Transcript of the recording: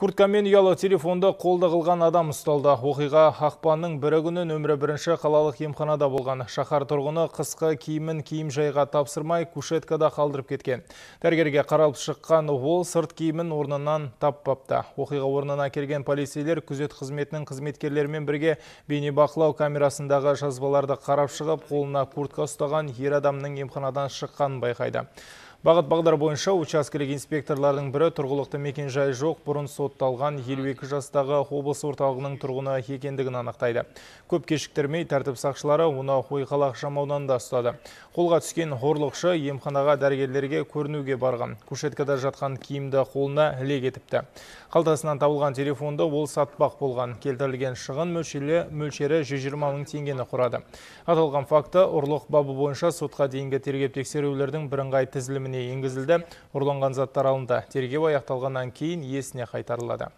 Күрткамен ұялы телефонды қолды қылған адам ұсталды. Оқиға ақпанның бірі күні нөмірі бірінші қалалық емханада болған. Шақар тұрғыны қысқы киімін кейім жайға тапсырмай кушеткада қалдырып кеткен. Тәргерге қаралып шыққан ол сырт киімін орнынан таппапты. Оқиға орнына келген полицейлер күзет қызметінің қызметкерлерімен бірге бейнебақылау камерасындағы жазбаларды қарап шығып, қолына куртка ұстаған ер адамның емханадан шыққанын байқайды. Бағыт бағдар бойынша учаскелік инспекторлардың бірі тұрғылықты мекенжайы жоқ бұрын сотталған 52 жастағы облыс орталығының тұрғыны екендігін анықтайды. Көп кешіктірмей тәртіп сақшылары оны ойқалақ да ұстады. Қолға түскен хорлықшы емханаға дәрігерлерге көрінуге барған. Кушеткада жатқан кейімді қолына іле кетіпті. Қалтасынан табылған телефонды ол сатпақ болған. Келтірілген шығын мөлшері, мөлшері 120 мың теңгені құрады. Аталған факты ұрлық бабы бойынша сотқа дейінгі тергеп тексерулердің бірыңғай тізілімін тізіміне енгізілді ұрланған заттар алынды тергеу аяқталғаннан кейін иесіне қайтарылады